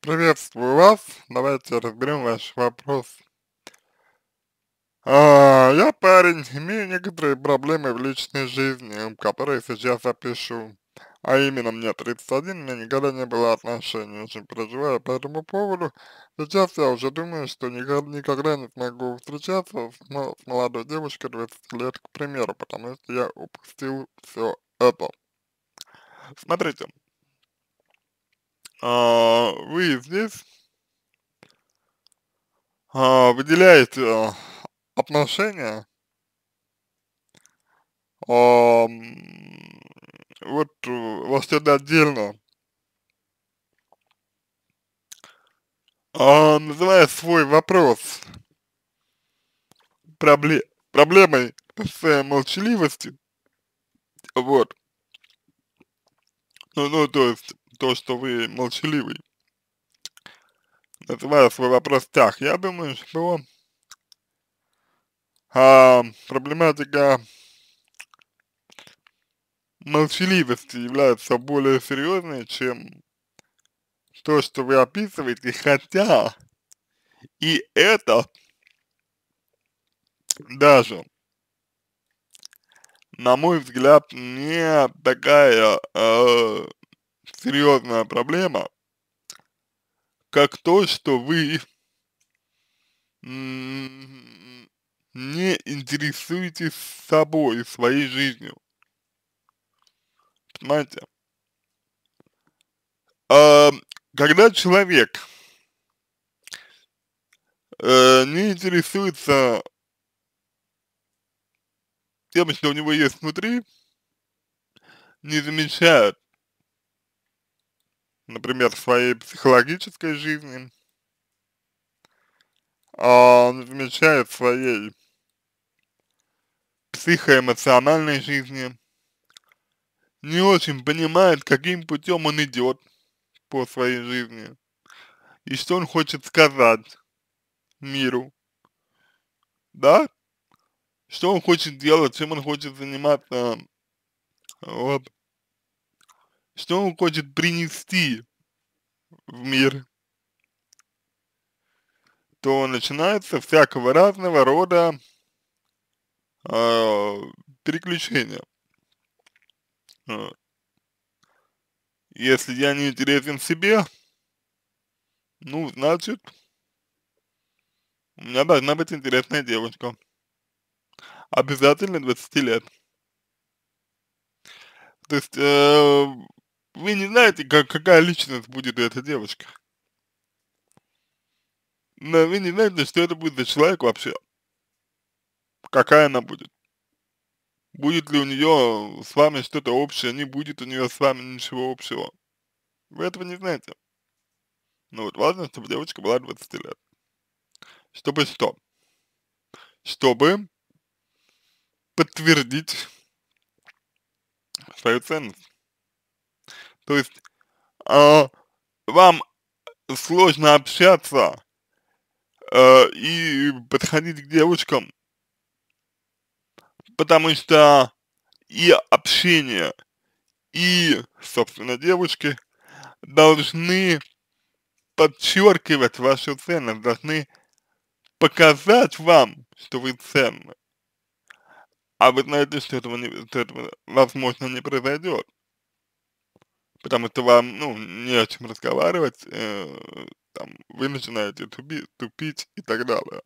Приветствую вас. Давайте разберем ваш вопрос. А, я парень, имею некоторые проблемы в личной жизни, которые сейчас опишу. А именно, мне 31, у меня никогда не было отношений, очень переживаю по этому поводу. Сейчас я уже думаю, что никогда, никогда не смогу встречаться с, с молодой девушкой 20 лет, к примеру, потому что я упустил все это. Смотрите, а, вы здесь а, выделяете э, отношения а, вот э, вас это отдельно а, называя свой вопрос пробле проблемой с молчаливостью, вот, ну, ну, то есть, то, что вы молчаливый. Называю свой вопрос так. Я думаю, что а, проблематика молчаливости является более серьезной, чем то, что вы описываете, хотя и это даже, на мой взгляд, не такая э, серьезная проблема, как то, что вы не интересуетесь собой, своей жизнью. Понимаете? А, когда человек э, не интересуется тем, что у него есть внутри, не замечает например, своей психологической жизни, а, замечает своей психоэмоциональной жизни, не очень понимает, каким путем он идет по своей жизни и что он хочет сказать миру, да, что он хочет делать, чем он хочет заниматься, вот что он хочет принести в мир, то начинается всякого разного рода э, а, переключения. А. Если я не интересен себе, ну, значит, у меня должна быть интересная девочка, Обязательно 20 лет. То есть, э, вы не знаете, как, какая личность будет эта девочка. Но вы не знаете, что это будет за человек вообще. Какая она будет. Будет ли у нее с вами что-то общее, не будет у нее с вами ничего общего. Вы этого не знаете. Но ну вот важно, чтобы девочка была 20 лет. Чтобы что? Чтобы подтвердить свою ценность. То есть э, вам сложно общаться э, и подходить к девушкам, потому что и общение, и, собственно, девушки должны подчеркивать вашу ценность, должны показать вам, что вы ценны. А вы знаете, что этого, не, что этого возможно не произойдет потому что вам, ну, не о чем разговаривать, э, там, вы начинаете тупи, тупить и так далее.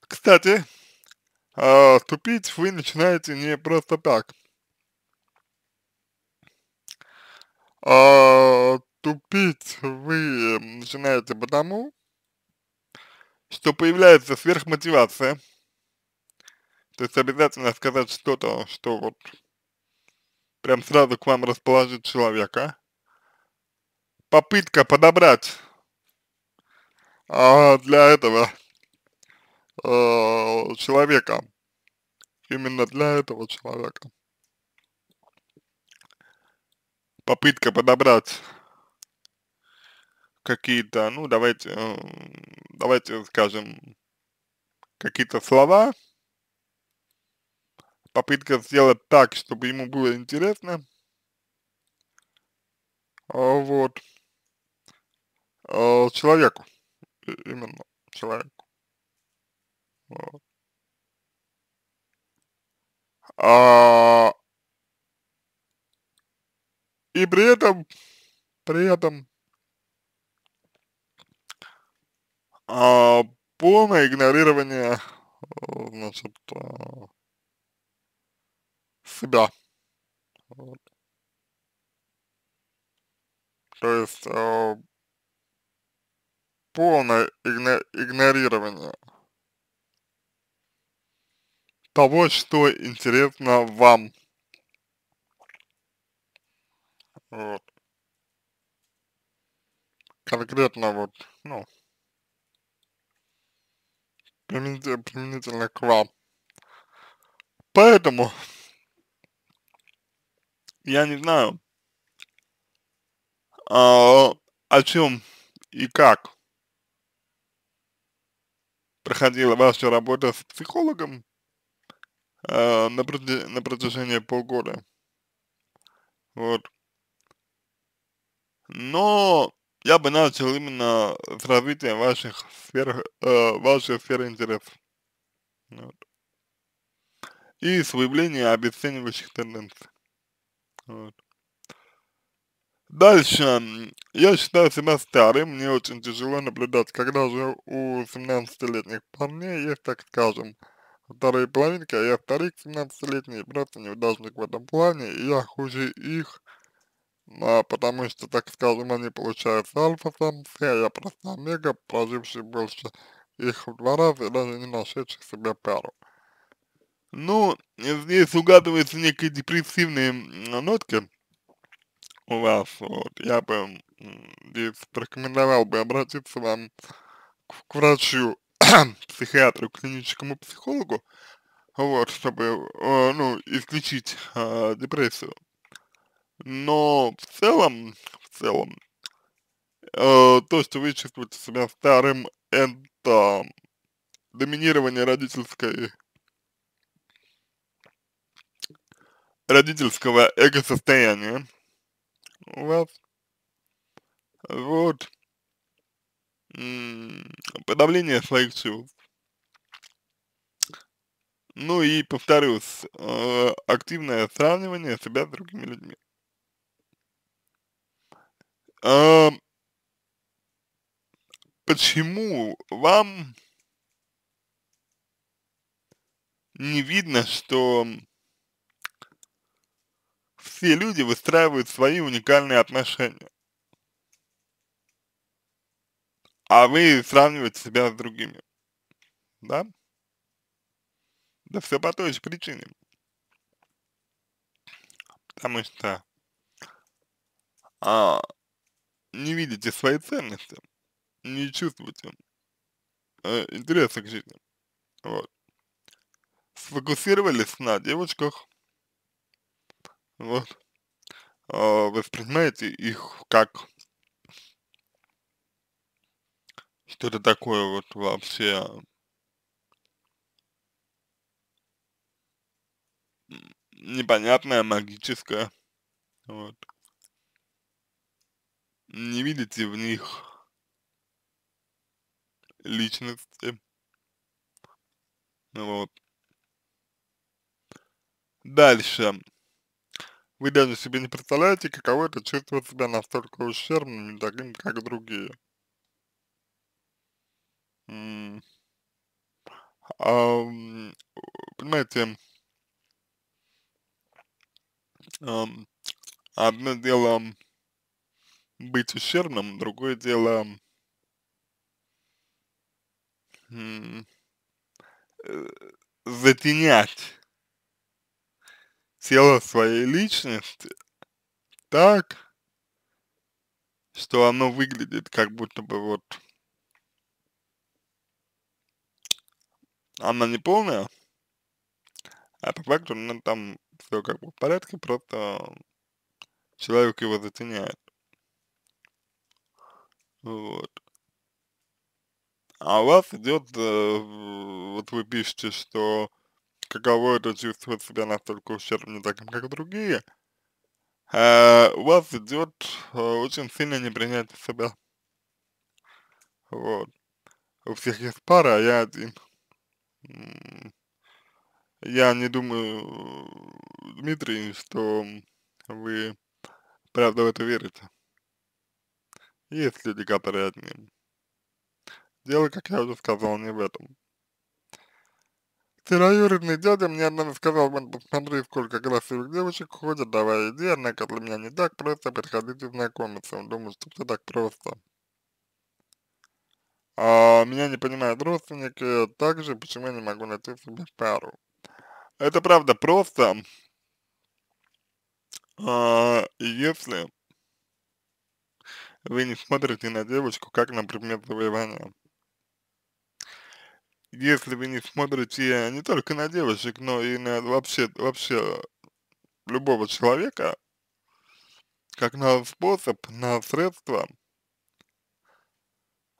Кстати, э, тупить вы начинаете не просто так. Э, тупить вы начинаете потому, что появляется сверхмотивация, то есть обязательно сказать что-то, что вот прям сразу к вам расположить человека. Попытка подобрать а, для этого а, человека, именно для этого человека, попытка подобрать какие-то, ну давайте, э, давайте скажем, какие-то слова, попытка сделать так, чтобы ему было интересно. А вот. А человеку. Именно человеку. Вот. А... И при этом, при этом а, полное игнорирование, э, значит, а, себя. Вот. То есть э, полное игно игнорирование того, что интересно вам. Вот. Конкретно вот, ну, применительно, применительно к вам. Поэтому я не знаю, а, о чем и как проходила ваша работа с психологом а, на, на протяжении полгода. Вот. Но я бы начал именно с развития ваших сфер, э, ваших сфер интересов. Вот. И с выявления обесценивающих тенденций. Вот. Дальше. Я считаю себя старым, мне очень тяжело наблюдать, когда же у 17-летних парней есть, так скажем, вторая половинка, я вторых 17-летний, просто неудачник в этом плане, и я хуже их, а, потому что, так скажем, они получаются альфа-самцы, а я просто омега, проживший больше их в два раза и даже не нашедший себе пару. Ну, здесь угадывается некие депрессивные нотки у вас, вот, я бы здесь порекомендовал бы обратиться вам к, к врачу, психиатру, клиническому психологу, вот, чтобы, э, ну, исключить э, депрессию. Но в целом, в целом, э, то, что вы чувствуете себя старым, это доминирование родительской родительского эго-состояния у вас. Вот. подавление своих чувств. Ну и, повторюсь, э, активное сравнивание себя с другими людьми. А, почему вам не видно, что все люди выстраивают свои уникальные отношения. А вы сравниваете себя с другими. Да? Да все по той же причине. Потому что а, не видите свои ценности, не чувствуете э, интереса к жизни. Вот. Сфокусировались на девочках, вот, а воспринимает их как что-то такое вот вообще непонятное, магическое, вот. Не видите в них личности, вот. Дальше. Вы даже себе не представляете, каково это чувствовать себя настолько ущербным и таким, как другие. а, понимаете, одно дело быть ущербным, другое дело э, затенять тело своей личности так, что оно выглядит как будто бы вот она не полная, а по факту ну, там все как бы в порядке, просто человек его затеняет. Вот. А у вас идет, э, вот вы пишете, что каково это чувствовать себя настолько ущербным, таким, как другие, э, у вас идет э, а, очень сильное непринятие себя. Вот. У всех есть пара, а я один. Я не думаю, Дмитрий, что вы правда в это верите. Есть люди, которые одни. Дело, как я уже сказал, не в этом. Сероюродный дядя мне однажды сказал, вон, посмотри, сколько красивых девочек ходят, давай иди, однако для меня не так просто подходить и знакомиться. Он думает, что все так просто. А, меня не понимают родственники, также почему я не могу найти себе пару. Это правда просто, а, если вы не смотрите на девочку, как, например, завоевание если вы не смотрите не только на девочек, но и на вообще, вообще любого человека, как на способ, на средство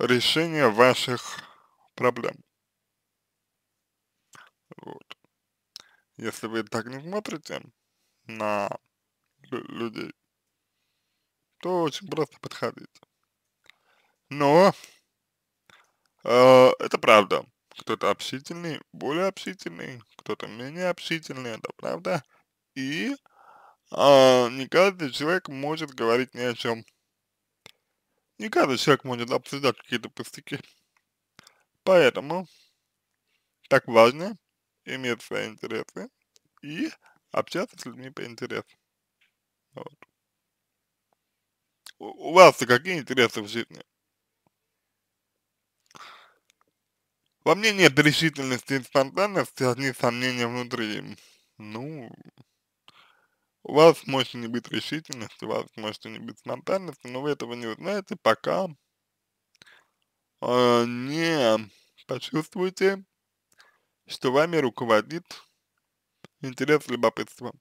решения ваших проблем. Вот. Если вы так не смотрите на людей, то очень просто подходить. Но э, это правда кто-то общительный, более общительный, кто-то менее общительный, это правда. И а, не каждый человек может говорить ни о чем. Не каждый человек может обсуждать какие-то пустяки. Поэтому так важно иметь свои интересы и общаться с людьми по интересам. Вот. У, у вас-то какие интересы в жизни? Во мне нет решительности и спонтанности, а одни сомнения внутри. Ну, у вас может не быть решительности, у вас может не быть спонтанности, но вы этого не узнаете, пока э, не почувствуете, что вами руководит интерес любопытства.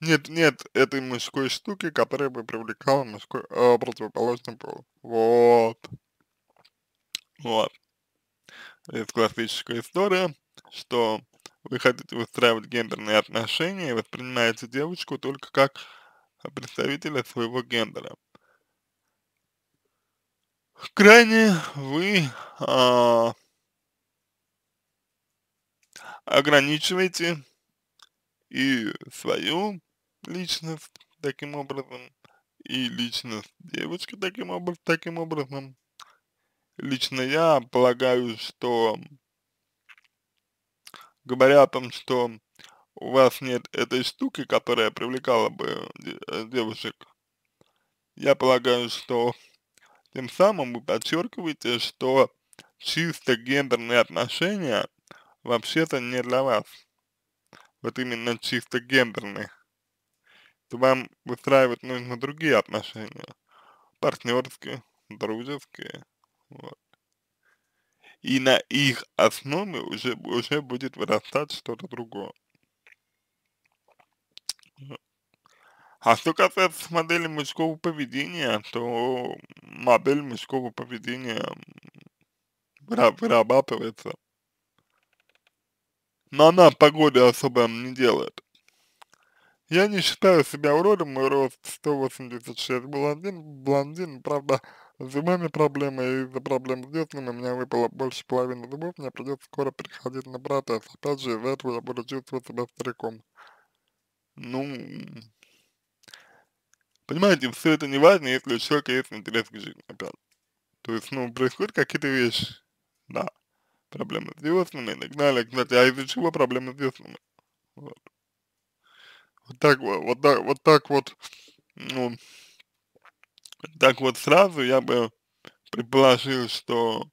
Нет, нет этой мужской штуки, которая бы привлекала мужской, э, противоположный пол. Вот. Вот. Это классическая история, что вы хотите выстраивать гендерные отношения и воспринимаете девочку только как а, представителя своего гендера. Крайне вы а, ограничиваете и свою личность таким образом, и личность девочки таким, об таким образом, лично я полагаю, что говоря о том, что у вас нет этой штуки, которая привлекала бы э, девушек, я полагаю, что тем самым вы подчеркиваете, что чисто гендерные отношения вообще-то не для вас. Вот именно чисто гендерные. То вам выстраивать нужно другие отношения. Партнерские, дружеские, вот. И на их основе уже, уже будет вырастать что-то другое. А что касается модели мужского поведения, то модель мужского поведения вырабатывается. Но она погоды особо не делает. Я не считаю себя уродом, мой рост 186 блондин, блондин, правда, с зубами проблемы, из-за проблем с детством у меня выпало больше половины зубов, мне придется скоро переходить на брата. А опять же, из-за этого я буду чувствовать себя стариком. Ну, понимаете, все это не важно, если у человека есть интерес к жизни, опять. То есть, ну, происходят какие-то вещи, да, проблемы с детством и так далее. Кстати, а из-за чего проблемы с детством? Вот. вот так вот, вот, так вот, ну, так вот сразу я бы предположил, что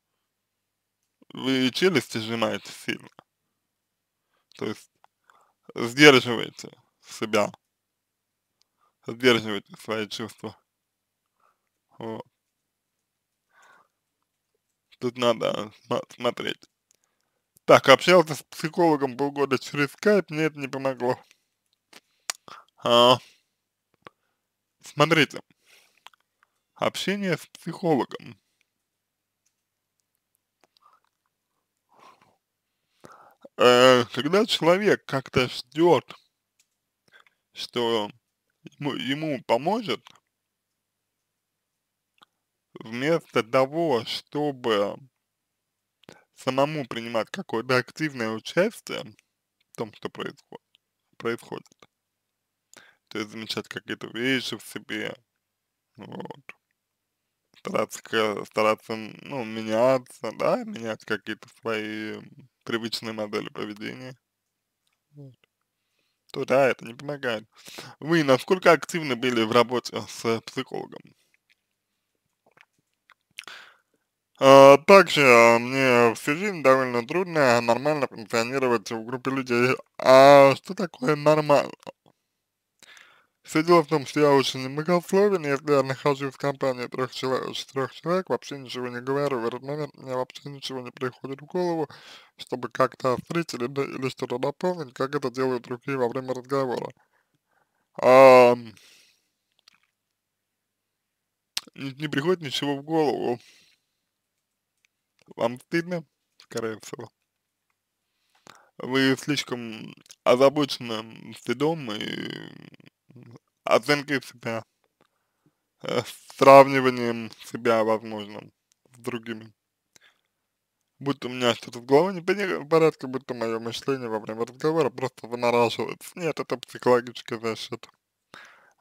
вы челюсти сжимаете сильно. То есть сдерживаете себя, сдерживаете свои чувства. Вот. Тут надо смотреть. Так, общался с психологом полгода через скайп, мне это не помогло. А, смотрите, Общение с психологом. Э, когда человек как-то ждет, что ему, ему поможет, вместо того, чтобы самому принимать какое-то активное участие в том, что происходит, происходит. То есть замечать какие-то вещи в себе, вот стараться, стараться, ну, меняться, да, менять какие-то свои привычные модели поведения, вот. то да, это не помогает. Вы насколько активны были в работе с психологом? А, также а, мне всю жизнь довольно трудно нормально функционировать в группе людей. А что такое нормально? Все дело в том, что я очень немногословен, если я нахожусь в компании трех человек, трех человек, вообще ничего не говорю, в этот момент мне вообще ничего не приходит в голову, чтобы как-то острить или, или что-то дополнить, как это делают другие во время разговора. А, не, не приходит ничего в голову. Вам стыдно, скорее всего. Вы слишком озабочены стыдом и оценкой себя, э, сравниванием себя, возможно, с другими. Будто у меня что-то в голове не в порядке, будто мое мышление во время разговора просто вынаращивается. Нет, это психологическая защита.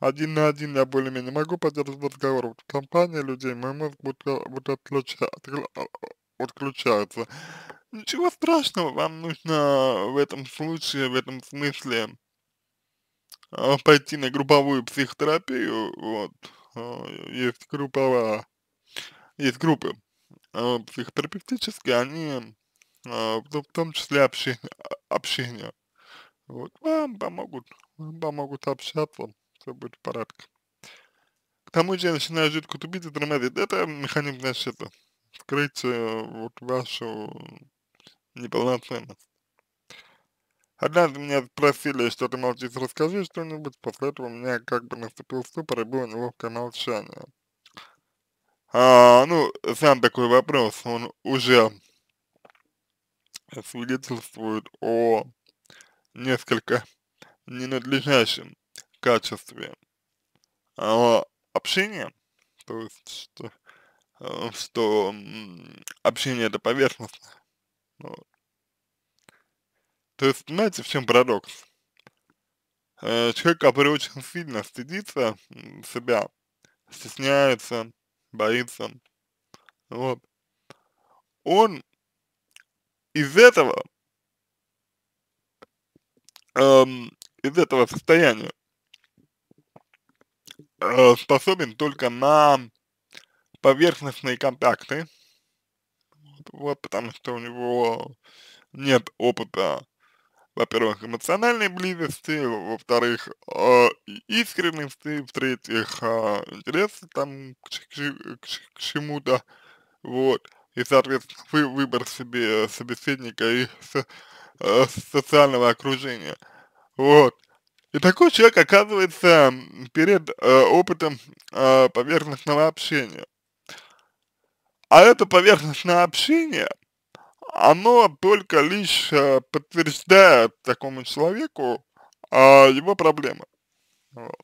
Один на один я более-менее могу поддерживать разговор. Вот в компании людей мой мозг будто, будто отключается. Ничего страшного, вам нужно в этом случае, в этом смысле а, пойти на групповую психотерапию, вот, а, есть групповая, есть группы а, психотерапевтические, они в том числе общение, общение. Вот, вам помогут, вам помогут общаться, все будет в порядке. К тому же я начинаю жутко тупить и тормозить. Это механизм защиты. Скрыть э, вот вашу неполноценность. Однажды меня спросили, что ты молчишь, расскажи что-нибудь, после этого у меня как бы наступил ступор и было неловкое молчание. А, ну, сам такой вопрос, он уже свидетельствует о несколько ненадлежащем качестве а, общения, то есть, что, э, что общение это поверхностно, ну, то есть, знаете, в чем парадокс? Э, человек, который очень сильно стыдится себя, стесняется, боится, вот, он из этого, эм, из этого состояния э, способен только на поверхностные контакты, вот, потому что у него нет опыта во-первых, эмоциональной близости, во-вторых, э, искренности, в-третьих, э, интереса там к, к, к, к чему-то, вот, и, соответственно, вы, выбор себе собеседника и со, э, социального окружения, вот. И такой человек оказывается перед э, опытом э, поверхностного общения. А это поверхностное общение оно только лишь э, подтверждает такому человеку э, его проблемы. Вот.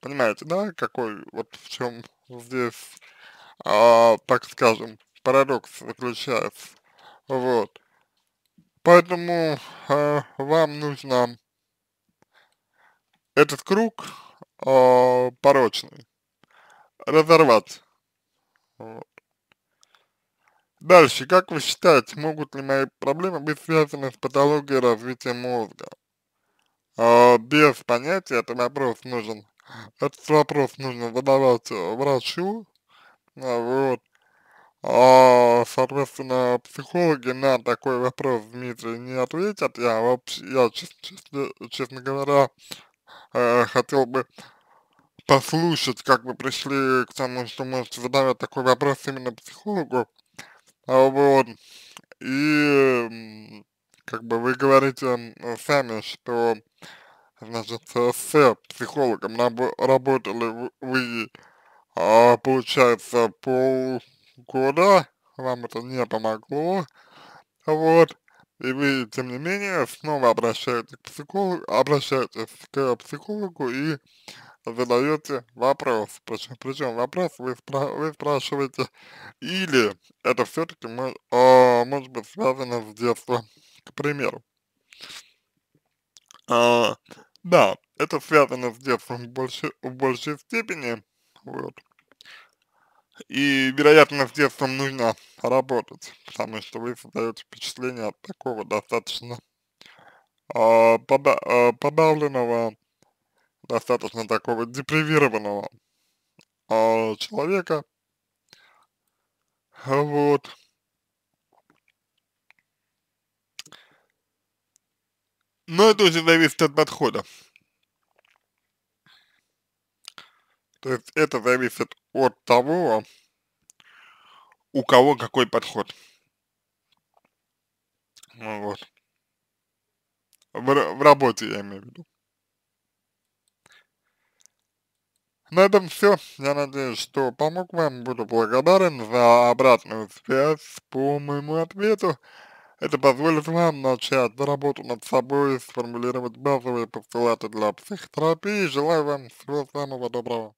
Понимаете, да, какой вот в чем здесь, э, так скажем, парадокс заключается. Вот. Поэтому э, вам нужно этот круг э, порочный разорвать. Вот. Дальше, как вы считаете, могут ли мои проблемы быть связаны с патологией развития мозга? А, без понятия, этот вопрос нужен, этот вопрос нужно задавать э, врачу, а, вот. А, соответственно, психологи на такой вопрос Дмитрий не ответят, я вообще, я, честно, честно говоря, э, хотел бы послушать, как вы пришли к тому, что можете задавать такой вопрос именно психологу, а, вот. И как бы вы говорите сами, что значит э, с э, психологом работали вы, а получается, полгода, вам это не помогло, вот, и вы, тем не менее, снова обращаетесь к психологу, обращаетесь к психологу и задаете вопрос. Причем, причем вопрос вы, спра вы спрашиваете, или это все-таки мож, а, может быть связано с детства, к примеру. Э, да, это связано с детством в большей, в большей степени, вот. И, вероятно, с детством нужно работать, потому что вы создаете впечатление от такого достаточно э, подавленного достаточно такого депривированного э, человека, вот, но это очень зависит от подхода. То есть это зависит от того, у кого какой подход. вот. В, в работе я имею в виду. На этом все. Я надеюсь, что помог вам. Буду благодарен за обратную связь по моему ответу. Это позволит вам начать работу над собой, сформулировать базовые постулаты для психотерапии. Желаю вам всего самого доброго.